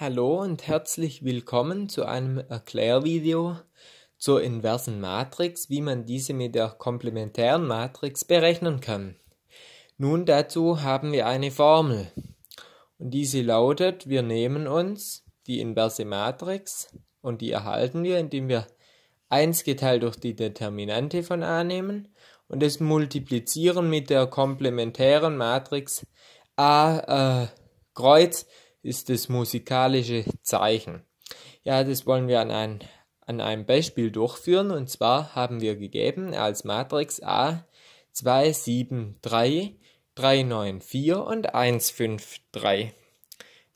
Hallo und herzlich willkommen zu einem Erklärvideo zur inversen Matrix, wie man diese mit der komplementären Matrix berechnen kann. Nun dazu haben wir eine Formel. Und diese lautet, wir nehmen uns die inverse Matrix und die erhalten wir, indem wir 1 geteilt durch die Determinante von A nehmen und es multiplizieren mit der komplementären Matrix A äh, Kreuz ist das musikalische Zeichen. Ja, das wollen wir an, ein, an einem Beispiel durchführen. Und zwar haben wir gegeben als Matrix A 2, 7, 3, 3, 9, 4 und 1, 5, 3.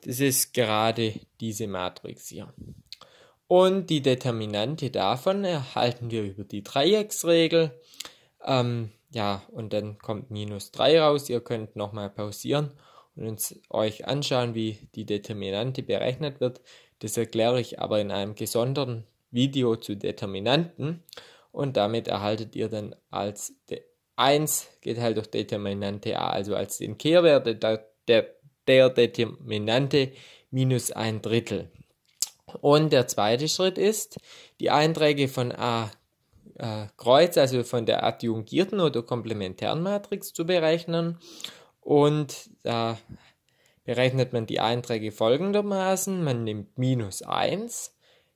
Das ist gerade diese Matrix hier. Und die Determinante davon erhalten wir über die Dreiecksregel. Ähm, ja, und dann kommt minus 3 raus. Ihr könnt nochmal pausieren und uns euch anschauen, wie die Determinante berechnet wird. Das erkläre ich aber in einem gesonderten Video zu Determinanten und damit erhaltet ihr dann als 1 geteilt durch Determinante a, also als den Kehrwert der, der, der Determinante minus ein Drittel. Und der zweite Schritt ist, die Einträge von A äh, Kreuz, also von der adjungierten oder komplementären Matrix zu berechnen und da berechnet man die Einträge folgendermaßen. Man nimmt minus 1,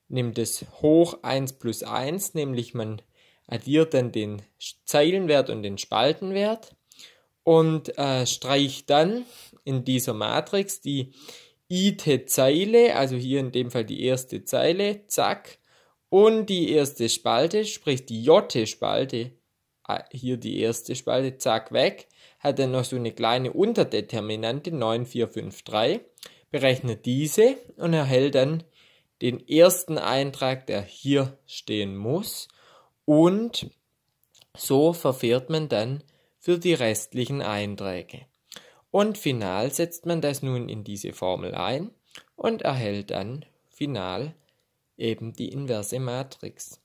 nimmt es hoch 1 plus 1, nämlich man addiert dann den Zeilenwert und den Spaltenwert und äh, streicht dann in dieser Matrix die it Zeile, also hier in dem Fall die erste Zeile, zack, und die erste Spalte, sprich die j Spalte Ah, hier die erste Spalte, zack, weg, hat dann noch so eine kleine Unterdeterminante 9453, berechnet diese und erhält dann den ersten Eintrag, der hier stehen muss und so verfährt man dann für die restlichen Einträge. Und final setzt man das nun in diese Formel ein und erhält dann final eben die inverse Matrix.